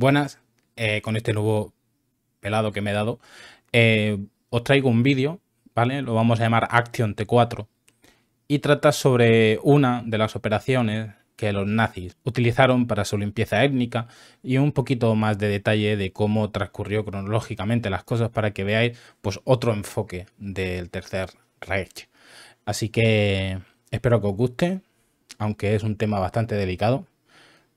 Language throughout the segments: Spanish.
Buenas, eh, con este nuevo pelado que me he dado, eh, os traigo un vídeo, ¿vale? Lo vamos a llamar Action T4 y trata sobre una de las operaciones que los nazis utilizaron para su limpieza étnica y un poquito más de detalle de cómo transcurrió cronológicamente las cosas para que veáis pues otro enfoque del tercer Reich. Así que espero que os guste, aunque es un tema bastante delicado.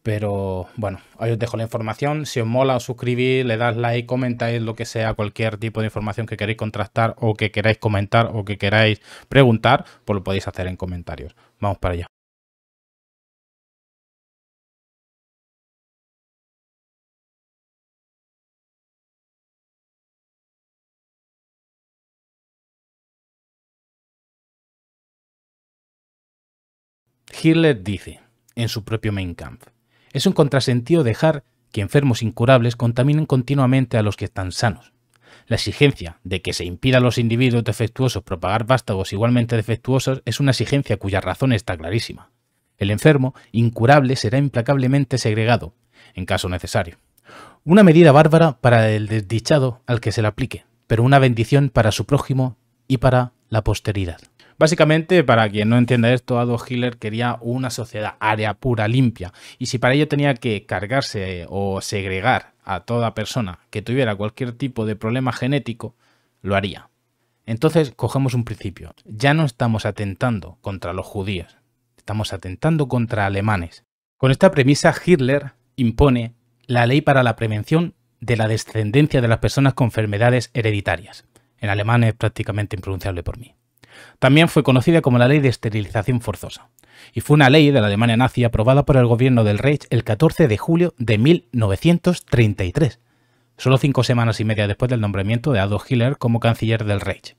Pero bueno, ahí os dejo la información. Si os mola, os suscribís, le das like, comentáis lo que sea, cualquier tipo de información que queréis contrastar o que queráis comentar o que queráis preguntar, pues lo podéis hacer en comentarios. Vamos para allá. Hitler dice en su propio main Kampf. Es un contrasentido dejar que enfermos incurables contaminen continuamente a los que están sanos. La exigencia de que se impida a los individuos defectuosos propagar vástagos igualmente defectuosos es una exigencia cuya razón está clarísima. El enfermo incurable será implacablemente segregado, en caso necesario. Una medida bárbara para el desdichado al que se le aplique, pero una bendición para su prójimo y para la posteridad. Básicamente, para quien no entienda esto, Adolf Hitler quería una sociedad área pura, limpia, y si para ello tenía que cargarse o segregar a toda persona que tuviera cualquier tipo de problema genético, lo haría. Entonces, cogemos un principio. Ya no estamos atentando contra los judíos, estamos atentando contra alemanes. Con esta premisa, Hitler impone la ley para la prevención de la descendencia de las personas con enfermedades hereditarias. En alemán es prácticamente impronunciable por mí. También fue conocida como la Ley de Esterilización Forzosa, y fue una ley de la Alemania nazi aprobada por el gobierno del Reich el 14 de julio de 1933, solo cinco semanas y media después del nombramiento de Adolf Hitler como canciller del Reich.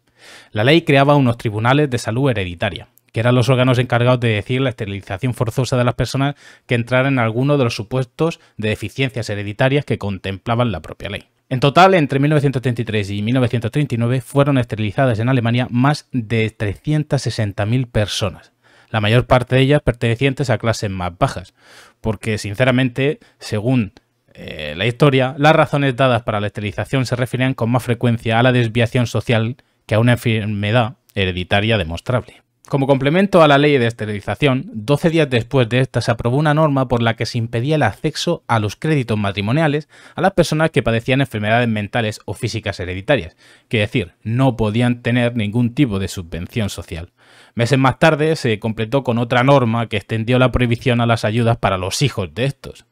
La ley creaba unos tribunales de salud hereditaria, que eran los órganos encargados de decir la esterilización forzosa de las personas que entraran en alguno de los supuestos de deficiencias hereditarias que contemplaban la propia ley. En total, entre 1933 y 1939 fueron esterilizadas en Alemania más de 360.000 personas, la mayor parte de ellas pertenecientes a clases más bajas, porque sinceramente, según eh, la historia, las razones dadas para la esterilización se referían con más frecuencia a la desviación social que a una enfermedad hereditaria demostrable. Como complemento a la ley de esterilización, 12 días después de esta se aprobó una norma por la que se impedía el acceso a los créditos matrimoniales a las personas que padecían enfermedades mentales o físicas hereditarias, que decir, no podían tener ningún tipo de subvención social. Meses más tarde se completó con otra norma que extendió la prohibición a las ayudas para los hijos de estos.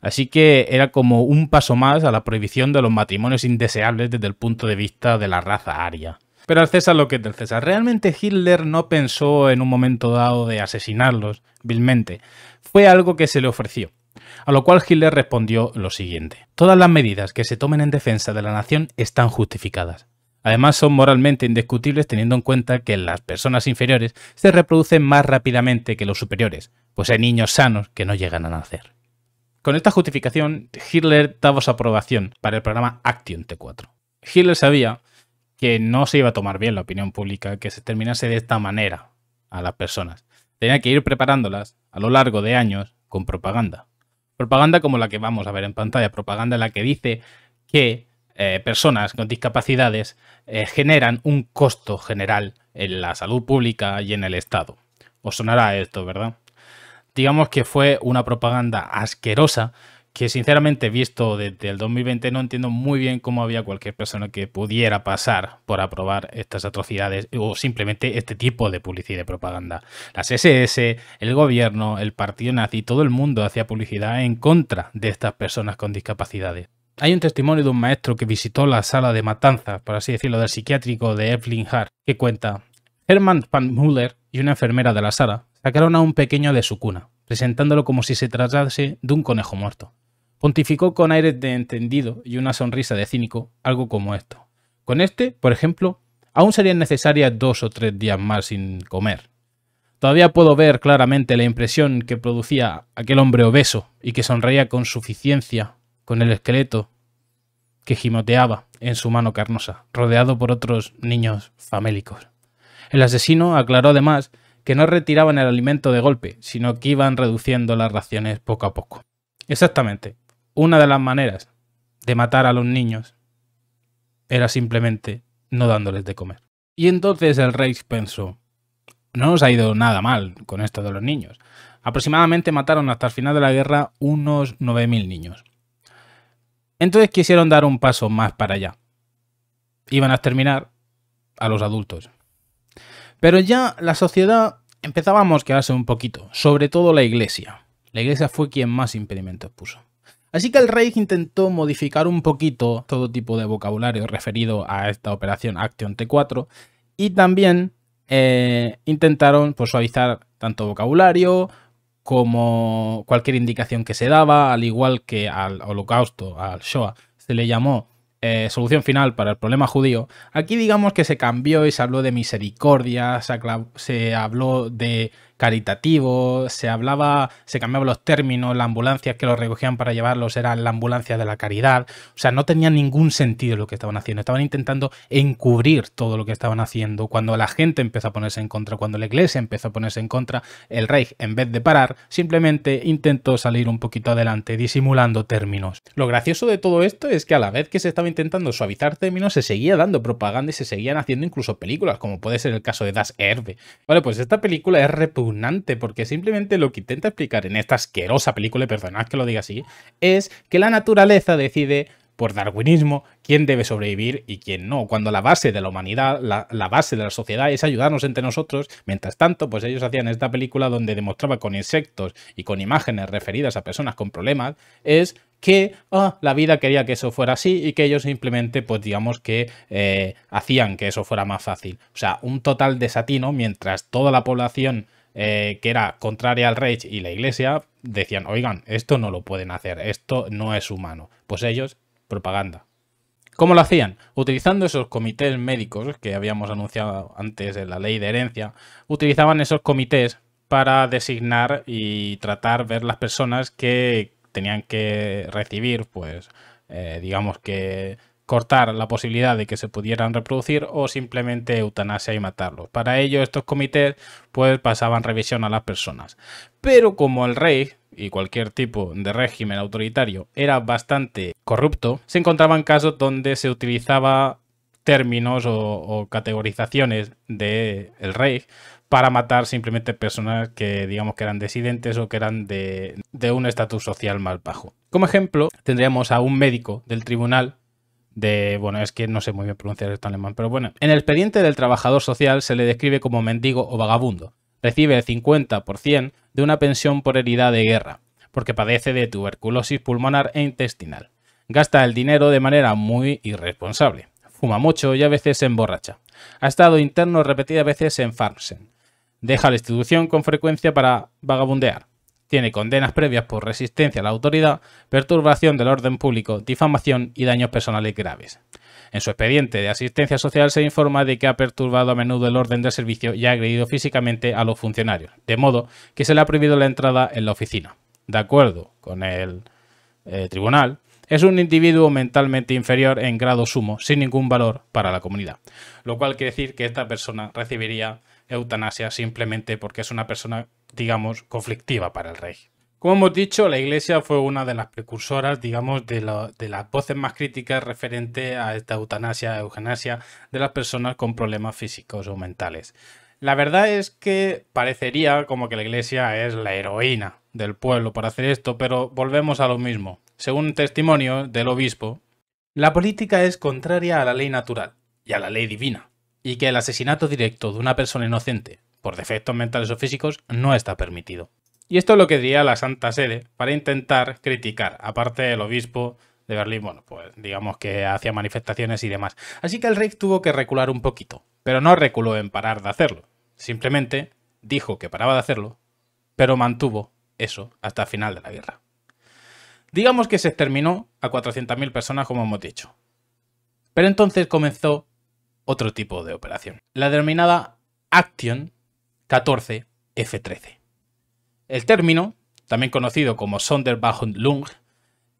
Así que era como un paso más a la prohibición de los matrimonios indeseables desde el punto de vista de la raza aria. Pero al César lo que es del César. Realmente Hitler no pensó en un momento dado de asesinarlos vilmente. Fue algo que se le ofreció. A lo cual Hitler respondió lo siguiente. Todas las medidas que se tomen en defensa de la nación están justificadas. Además son moralmente indiscutibles teniendo en cuenta que las personas inferiores se reproducen más rápidamente que los superiores, pues hay niños sanos que no llegan a nacer. Con esta justificación, Hitler daba su aprobación para el programa Action T4. Hitler sabía que no se iba a tomar bien la opinión pública, que se terminase de esta manera a las personas. Tenía que ir preparándolas a lo largo de años con propaganda. Propaganda como la que vamos a ver en pantalla, propaganda en la que dice que eh, personas con discapacidades eh, generan un costo general en la salud pública y en el Estado. Os sonará esto, ¿verdad? Digamos que fue una propaganda asquerosa que sinceramente visto desde el 2020 no entiendo muy bien cómo había cualquier persona que pudiera pasar por aprobar estas atrocidades o simplemente este tipo de publicidad y propaganda. Las SS, el gobierno, el partido nazi, todo el mundo hacía publicidad en contra de estas personas con discapacidades. Hay un testimonio de un maestro que visitó la sala de matanzas, por así decirlo, del psiquiátrico de Evelyn Hart, que cuenta, Hermann Muller y una enfermera de la sala sacaron a un pequeño de su cuna, presentándolo como si se tratase de un conejo muerto. Pontificó con aires de entendido y una sonrisa de cínico, algo como esto. Con este, por ejemplo, aún serían necesarias dos o tres días más sin comer. Todavía puedo ver claramente la impresión que producía aquel hombre obeso y que sonreía con suficiencia con el esqueleto que gimoteaba en su mano carnosa, rodeado por otros niños famélicos. El asesino aclaró además que no retiraban el alimento de golpe, sino que iban reduciendo las raciones poco a poco. Exactamente, una de las maneras de matar a los niños era simplemente no dándoles de comer. Y entonces el rey pensó, no nos ha ido nada mal con esto de los niños. Aproximadamente mataron hasta el final de la guerra unos 9.000 niños. Entonces quisieron dar un paso más para allá. Iban a exterminar a los adultos. Pero ya la sociedad empezaba a mosquearse un poquito, sobre todo la iglesia. La iglesia fue quien más impedimentos puso. Así que el Reich intentó modificar un poquito todo tipo de vocabulario referido a esta operación Action T4 y también eh, intentaron pues, suavizar tanto vocabulario como cualquier indicación que se daba, al igual que al holocausto, al Shoah, se le llamó eh, solución final para el problema judío, aquí digamos que se cambió y se habló de misericordia, se habló de caritativo, se hablaba, se cambiaban los términos, la ambulancia que los recogían para llevarlos era la ambulancia de la caridad, o sea, no tenía ningún sentido lo que estaban haciendo, estaban intentando encubrir todo lo que estaban haciendo, cuando la gente empezó a ponerse en contra, cuando la iglesia empezó a ponerse en contra, el Reich, en vez de parar, simplemente intentó salir un poquito adelante, disimulando términos. Lo gracioso de todo esto es que a la vez que se estaba intentando suavizar términos, se seguía dando propaganda y se seguían haciendo incluso películas, como puede ser el caso de Das Herbe. Vale, pues esta película es repugnante porque simplemente lo que intenta explicar en esta asquerosa película, y perdonad que lo diga así, es que la naturaleza decide por darwinismo, quién debe sobrevivir y quién no, cuando la base de la humanidad, la, base de la sociedad es ayudarnos entre nosotros, mientras tanto, pues ellos hacían esta película donde demostraba con insectos y con imágenes referidas a personas con problemas, es que ah, la vida quería que eso fuera así y que ellos simplemente, pues digamos que eh, hacían que eso fuera más fácil. O sea, un total desatino mientras toda la población eh, que era contraria al Reich y la Iglesia, decían, oigan, esto no lo pueden hacer, esto no es humano. Pues ellos, propaganda. ¿Cómo lo hacían? Utilizando esos comités médicos que habíamos anunciado antes en la ley de herencia, utilizaban esos comités para designar y tratar, ver las personas que tenían que recibir, pues, eh, digamos que cortar la posibilidad de que se pudieran reproducir o simplemente eutanasia y matarlos. Para ello estos comités pues pasaban revisión a las personas. Pero como el rey y cualquier tipo de régimen autoritario era bastante corrupto, se encontraban casos donde se utilizaba términos o, categorizaciones del el rey para matar simplemente personas que digamos que eran disidentes o que eran de, de un estatus social más bajo. Como ejemplo, tendríamos a un médico del tribunal de, bueno, es que no sé muy bien pronunciar esto alemán, pero bueno, en el expediente del trabajador social se le describe como mendigo o vagabundo. Recibe el 50% de una pensión por herida de guerra, porque padece de tuberculosis pulmonar e intestinal. Gasta el dinero de manera muy irresponsable. Fuma mucho y a veces se emborracha. Ha estado interno repetidas veces en Farmsen. Deja la institución con frecuencia para vagabundear tiene condenas previas por resistencia a la autoridad, perturbación del orden público, difamación y daños personales graves. En su expediente de asistencia social se informa de que ha perturbado a menudo el orden del servicio y ha agredido físicamente a los funcionarios, de modo que se le ha prohibido la entrada en la oficina. De acuerdo con el eh, tribunal, es un individuo mentalmente inferior en grado sumo, sin ningún valor para la comunidad. Lo cual quiere decir que esta persona recibiría eutanasia simplemente porque es una persona digamos, conflictiva para el rey. Como hemos dicho, la Iglesia fue una de las precursoras, digamos, de, las voces más críticas referente a esta eutanasia, eugenasia de las personas con problemas físicos o mentales. La verdad es que parecería como que la Iglesia es la heroína del pueblo para hacer esto, pero volvemos a lo mismo. Según testimonio del obispo, la política es contraria a la ley natural y a la ley divina, y que el asesinato directo de una persona inocente por defectos mentales o físicos, no está permitido. Y esto es lo que diría la Santa Sede para intentar criticar, aparte del obispo de Berlín, bueno, pues digamos que hacía manifestaciones y demás. Así que el rey tuvo que recular un poquito, pero no reculó en parar de hacerlo. Simplemente dijo que paraba de hacerlo, pero mantuvo eso hasta el final de la guerra. Digamos que se exterminó a 400.000 personas, como hemos dicho. Pero entonces comenzó otro tipo de operación, la denominada Action 14F13. El término, también conocido como Lung,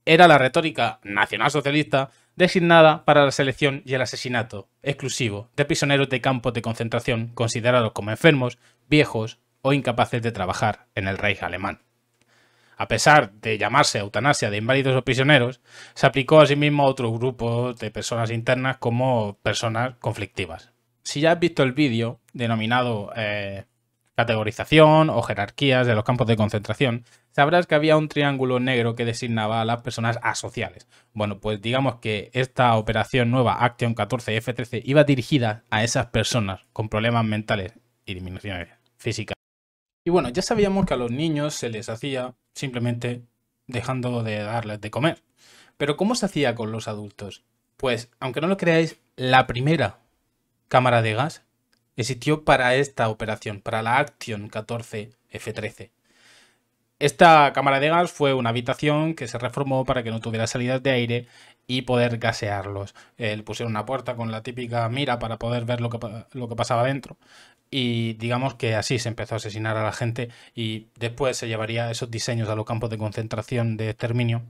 era la retórica nacionalsocialista designada para la selección y el asesinato exclusivo de prisioneros de campos de concentración considerados como enfermos, viejos o incapaces de trabajar en el Reich alemán. A pesar de llamarse eutanasia de inválidos o prisioneros, se aplicó asimismo a otro grupo de personas internas como personas conflictivas. Si ya has visto el vídeo denominado eh, categorización o jerarquías de los campos de concentración, sabrás que había un triángulo negro que designaba a las personas asociales. Bueno, pues digamos que esta operación nueva, Action 14F13, iba dirigida a esas personas con problemas mentales y disminuciones físicas. Y bueno, ya sabíamos que a los niños se les hacía simplemente dejando de darles de comer. Pero ¿cómo se hacía con los adultos? Pues, aunque no lo creáis, la primera cámara de gas existió para esta operación, para la Action 14F13. Esta cámara de gas fue una habitación que se reformó para que no tuviera salidas de aire y poder gasearlos. Eh, le pusieron una puerta con la típica mira para poder ver lo que, lo que pasaba dentro. Y digamos que así se empezó a asesinar a la gente y después se llevaría esos diseños a los campos de concentración de exterminio.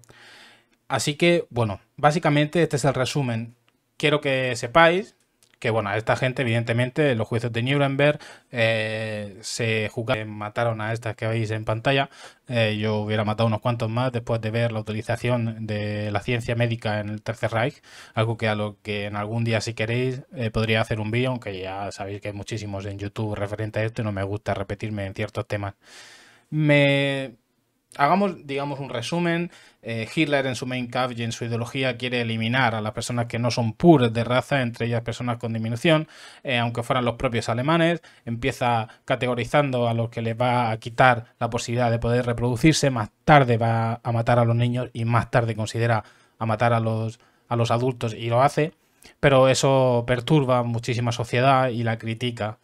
Así que, bueno, básicamente este es el resumen. Quiero que sepáis que bueno, a esta gente evidentemente los juicios de Nuremberg eh, se jugaron mataron a estas que veis en pantalla, eh, yo hubiera matado unos cuantos más después de ver la utilización de la ciencia médica en el Tercer Reich, algo que a lo que en algún día si queréis eh, podría hacer un vídeo, aunque ya sabéis que hay muchísimos en YouTube referente a esto y no me gusta repetirme en ciertos temas. Me, hagamos, digamos, un resumen. Eh, Hitler en su main y en su ideología quiere eliminar a las personas que no son puras de raza, entre ellas personas con disminución, eh, aunque fueran los propios alemanes. Empieza categorizando a los que les va a quitar la posibilidad de poder reproducirse. Más tarde va a matar a los niños y más tarde considera a matar a los, a los adultos y lo hace. Pero eso perturba muchísima sociedad y la critica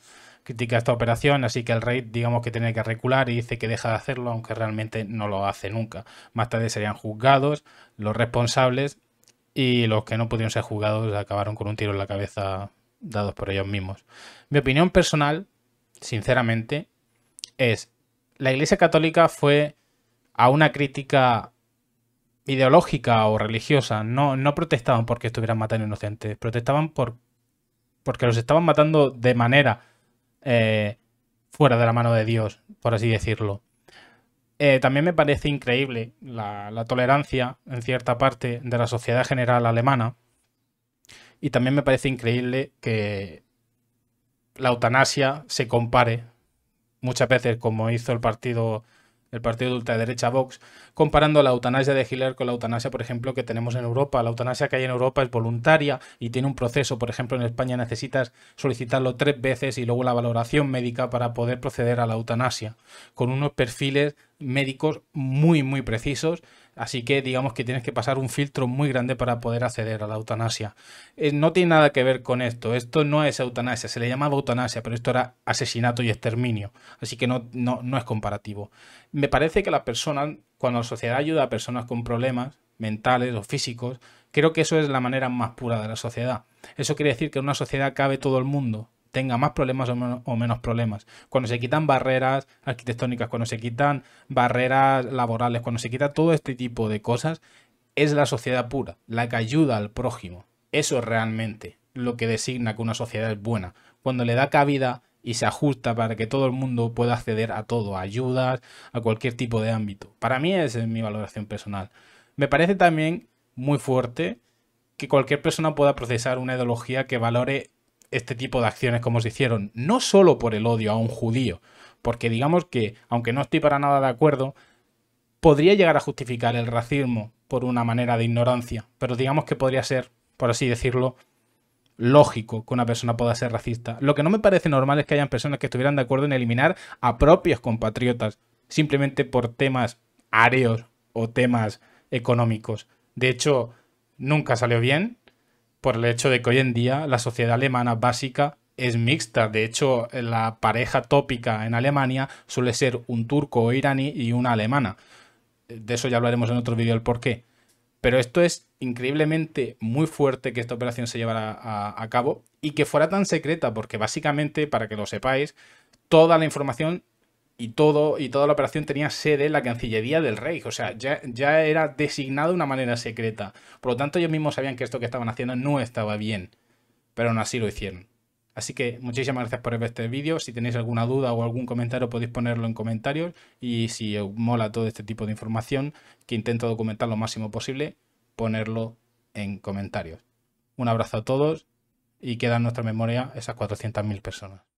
critica esta operación, así que el rey digamos que tiene que recular y dice que deja de hacerlo, aunque realmente no lo hace nunca. Más tarde serían juzgados los responsables y los que no pudieron ser juzgados acabaron con un tiro en la cabeza dados por ellos mismos. Mi opinión personal, sinceramente, es la Iglesia Católica fue a una crítica ideológica o religiosa. No, no protestaban porque estuvieran matando inocentes, protestaban por, porque los estaban matando de manera eh, fuera de la mano de Dios, por así decirlo. Eh, también me parece increíble la, tolerancia en cierta parte de la sociedad general alemana. Y también me parece increíble que la eutanasia se compare muchas veces, como hizo el partido, el partido de ultraderecha Vox, comparando la eutanasia de Hitler con la eutanasia, por ejemplo, que tenemos en Europa. La eutanasia que hay en Europa es voluntaria y tiene un proceso. Por ejemplo, en España necesitas solicitarlo tres veces y luego la valoración médica para poder proceder a la eutanasia, con unos perfiles médicos muy, muy precisos. Así que digamos que tienes que pasar un filtro muy grande para poder acceder a la eutanasia. Eh, no tiene nada que ver con esto. Esto no es eutanasia. Se le llamaba eutanasia, pero esto era asesinato y exterminio. Así que no, no, no es comparativo. Me parece que la persona cuando la sociedad ayuda a personas con problemas mentales o físicos, creo que eso es la manera más pura de la sociedad. Eso quiere decir que en una sociedad cabe todo el mundo, tenga más problemas o, menos problemas. Cuando se quitan barreras arquitectónicas, cuando se quitan barreras laborales, cuando se quita todo este tipo de cosas, es la sociedad pura, la que ayuda al prójimo. Eso es realmente lo que designa que una sociedad es buena, cuando le da cabida y se ajusta para que todo el mundo pueda acceder a todo, a ayudas, a cualquier tipo de ámbito. Para mí esa es mi valoración personal. Me parece también muy fuerte que cualquier persona pueda procesar una ideología que valore este tipo de acciones como se hicieron, no solo por el odio a un judío, porque digamos que, aunque no estoy para nada de acuerdo, podría llegar a justificar el racismo por una manera de ignorancia, pero digamos que podría ser, por así decirlo, lógico que una persona pueda ser racista. Lo que no me parece normal es que hayan personas que estuvieran de acuerdo en eliminar a propios compatriotas simplemente por temas áreos o temas económicos. De hecho, nunca salió bien por el hecho de que hoy en día la sociedad alemana básica es mixta. De hecho, la pareja tópica en Alemania suele ser un turco o iraní y una alemana. De eso ya hablaremos en otro vídeo el porqué. Pero esto es increíblemente muy fuerte que esta operación se llevara a, cabo y que fuera tan secreta, porque básicamente, para que lo sepáis, toda la información y todo y toda la operación tenía sede en la Cancillería del Rey, o sea, ya, ya era designado de una manera secreta. Por lo tanto, ellos mismos sabían que esto que estaban haciendo no estaba bien, pero aún así lo hicieron. Así que muchísimas gracias por ver este vídeo. Si tenéis alguna duda o algún comentario podéis ponerlo en comentarios y si os mola todo este tipo de información que intento documentar lo máximo posible, ponerlo en comentarios. Un abrazo a todos y queda en nuestra memoria esas 400.000 personas.